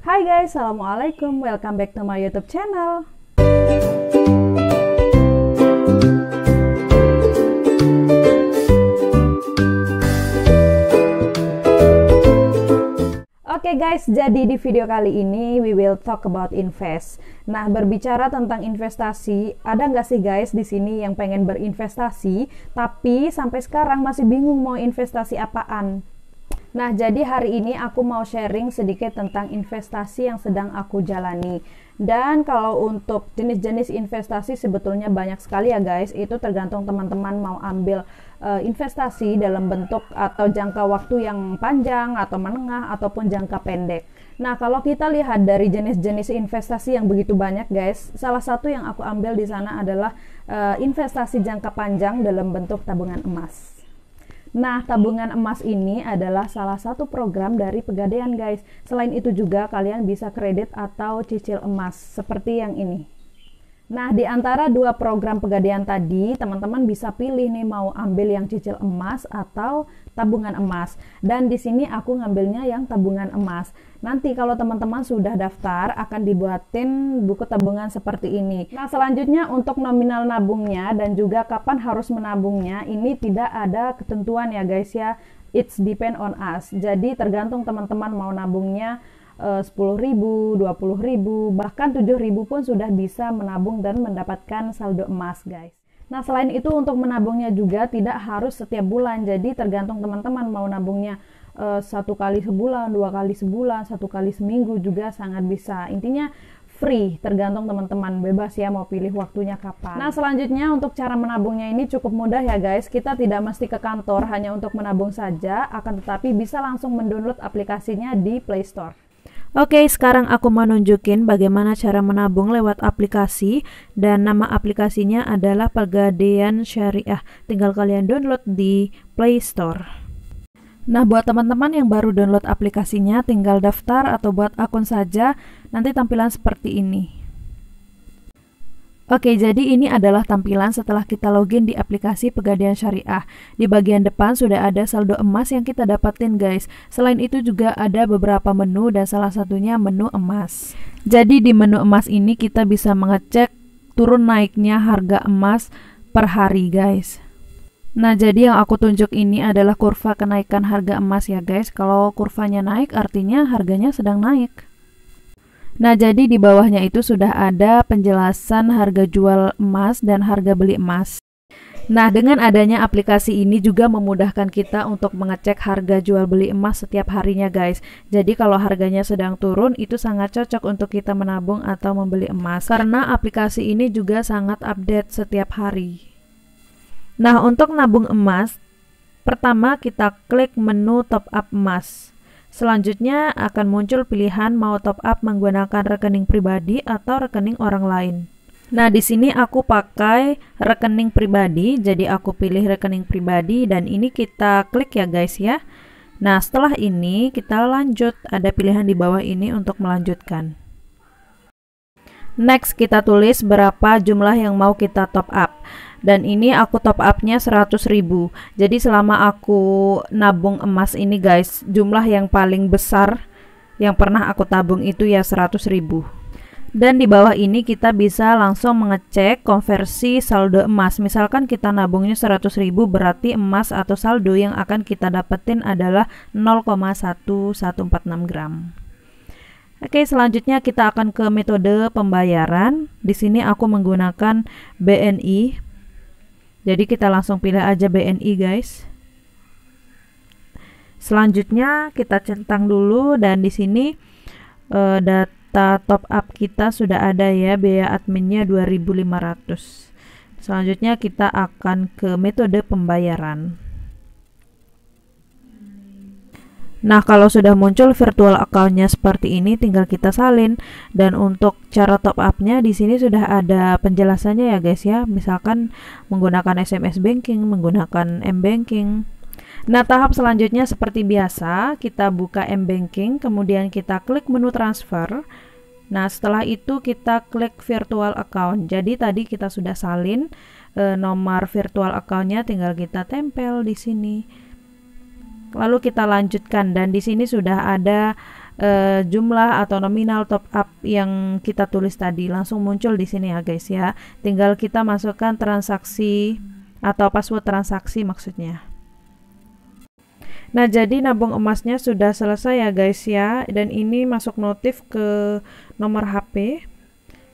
Hai guys, Assalamualaikum, welcome back to my youtube channel Oke okay guys, jadi di video kali ini we will talk about invest. Nah, berbicara tentang investasi, ada nggak sih guys di sini yang pengen berinvestasi, tapi sampai sekarang masih bingung mau investasi apaan? Nah, jadi hari ini aku mau sharing sedikit tentang investasi yang sedang aku jalani. Dan kalau untuk jenis-jenis investasi sebetulnya banyak sekali ya guys, itu tergantung teman-teman mau ambil uh, investasi dalam bentuk atau jangka waktu yang panjang atau menengah ataupun jangka pendek. Nah, kalau kita lihat dari jenis-jenis investasi yang begitu banyak, guys, salah satu yang aku ambil di sana adalah uh, investasi jangka panjang dalam bentuk tabungan emas. Nah, tabungan emas ini adalah salah satu program dari Pegadaian, guys. Selain itu juga kalian bisa kredit atau cicil emas seperti yang ini. Nah, di antara dua program Pegadaian tadi, teman-teman bisa pilih nih mau ambil yang cicil emas atau tabungan emas. Dan di sini aku ngambilnya yang tabungan emas. Nanti kalau teman-teman sudah daftar akan dibuatin buku tabungan seperti ini. Nah, selanjutnya untuk nominal nabungnya dan juga kapan harus menabungnya, ini tidak ada ketentuan ya guys ya. It's depend on us. Jadi tergantung teman-teman mau nabungnya eh, sepuluh ribu, dua ribu, bahkan tujuh ribu pun sudah bisa menabung dan mendapatkan saldo emas, guys. Nah, selain itu untuk menabungnya juga tidak harus setiap bulan. Jadi tergantung teman-teman mau nabungnya uh, satu kali sebulan, dua kali sebulan, satu kali seminggu juga sangat bisa. Intinya free, tergantung teman-teman bebas ya mau pilih waktunya kapan. Nah, selanjutnya untuk cara menabungnya ini cukup mudah ya guys. Kita tidak mesti ke kantor hanya untuk menabung saja, akan tetapi bisa langsung mendownload aplikasinya di Play Store. Oke, sekarang aku mau nunjukin bagaimana cara menabung lewat aplikasi dan nama aplikasinya adalah Pegadaian Syariah. Tinggal kalian download di Play Store. Nah, buat teman-teman yang baru download aplikasinya, tinggal daftar atau buat akun saja, nanti tampilan seperti ini. Oke, jadi ini adalah tampilan setelah kita login di aplikasi Pegadaian Syariah. Di bagian depan sudah ada saldo emas yang kita dapatin, guys. Selain itu juga ada beberapa menu dan salah satunya menu emas. Jadi di menu emas ini kita bisa mengecek turun naiknya harga emas per hari, guys. Nah, jadi yang aku tunjuk ini adalah kurva kenaikan harga emas ya, guys. Kalau kurvanya naik artinya harganya sedang naik. Nah, jadi di bawahnya itu sudah ada penjelasan harga jual emas dan harga beli emas. Nah, dengan adanya aplikasi ini juga memudahkan kita untuk mengecek harga jual beli emas setiap harinya, guys. Jadi, kalau harganya sedang turun, itu sangat cocok untuk kita menabung atau membeli emas karena aplikasi ini juga sangat update setiap hari. Nah, untuk nabung emas, pertama kita klik menu top up emas. Selanjutnya akan muncul pilihan mau top up menggunakan rekening pribadi atau rekening orang lain. Nah, di sini aku pakai rekening pribadi, jadi aku pilih rekening pribadi dan ini kita klik ya guys ya. Nah, setelah ini kita lanjut, ada pilihan di bawah ini untuk melanjutkan. Next, kita tulis berapa jumlah yang mau kita top up dan ini aku top upnya 100 ribu jadi selama aku nabung emas ini guys jumlah yang paling besar yang pernah aku tabung itu ya 100 ribu dan di bawah ini kita bisa langsung mengecek konversi saldo emas misalkan kita nabungnya 100 ribu berarti emas atau saldo yang akan kita dapetin adalah 0,1146 gram Oke, selanjutnya kita akan ke metode pembayaran. Di sini aku menggunakan BNI jadi kita langsung pilih aja BNI guys. Selanjutnya kita centang dulu dan di sini uh, data top up kita sudah ada ya biaya adminnya 2500. Selanjutnya kita akan ke metode pembayaran. Nah, kalau sudah muncul virtual account-nya seperti ini, tinggal kita salin. Dan untuk cara top up-nya di sini sudah ada penjelasannya ya guys ya. Misalkan menggunakan SMS banking, menggunakan M-banking. Nah, tahap selanjutnya seperti biasa, kita buka M-banking, kemudian kita klik menu transfer. Nah, setelah itu kita klik virtual account. Jadi tadi kita sudah salin e, nomor virtual account-nya tinggal kita tempel di sini. Lalu kita lanjutkan dan di sini sudah ada e, jumlah atau nominal top up yang kita tulis tadi langsung muncul di sini ya guys ya. Tinggal kita masukkan transaksi atau password transaksi maksudnya. Nah, jadi nabung emasnya sudah selesai ya guys ya. Dan ini masuk notif ke nomor HP.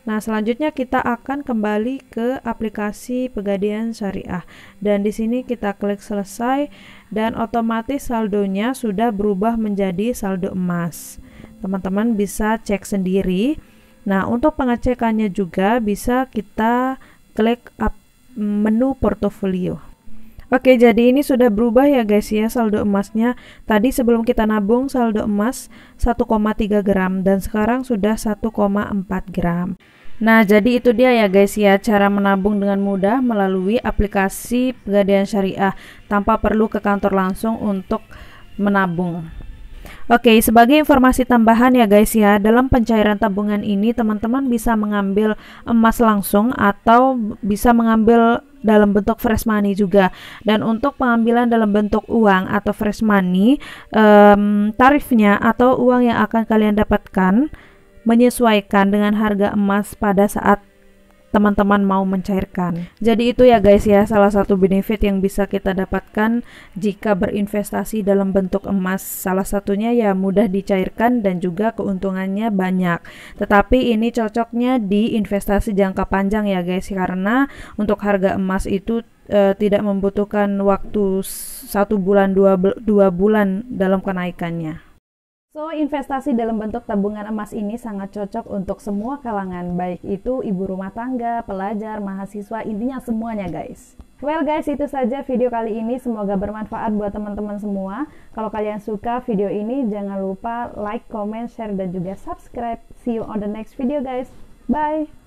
Nah, selanjutnya kita akan kembali ke aplikasi Pegadaian Syariah dan di sini kita klik selesai dan otomatis saldonya sudah berubah menjadi saldo emas. Teman-teman bisa cek sendiri. Nah, untuk pengecekannya juga bisa kita klik mm, menu portofolio. Oke, jadi ini sudah berubah ya guys ya saldo emasnya. Tadi sebelum kita nabung saldo emas 1,3 gram dan sekarang sudah 1,4 gram. Nah, jadi itu dia ya guys ya cara menabung dengan mudah melalui aplikasi Pegadaian Syariah tanpa perlu ke kantor langsung untuk menabung. Oke, sebagai informasi tambahan ya guys ya, dalam pencairan tabungan ini teman-teman bisa mengambil emas langsung atau bisa mengambil dalam bentuk fresh money juga. Dan untuk pengambilan dalam bentuk uang atau fresh money, um, tarifnya atau uang yang akan kalian dapatkan menyesuaikan dengan harga emas pada saat teman-teman mau mencairkan. Jadi itu ya guys ya salah satu benefit yang bisa kita dapatkan jika berinvestasi dalam bentuk emas. Salah satunya ya mudah dicairkan dan juga keuntungannya banyak. Tetapi ini cocoknya di investasi jangka panjang ya guys karena untuk harga emas itu e, tidak membutuhkan waktu satu bulan dua, dua bulan dalam kenaikannya. So, investasi dalam bentuk tabungan emas ini sangat cocok untuk semua kalangan, baik itu ibu rumah tangga, pelajar, mahasiswa, intinya semuanya guys. Well guys, itu saja video kali ini. Semoga bermanfaat buat teman-teman semua. Kalau kalian suka video ini, jangan lupa like, comment, share, dan juga subscribe. See you on the next video guys. Bye!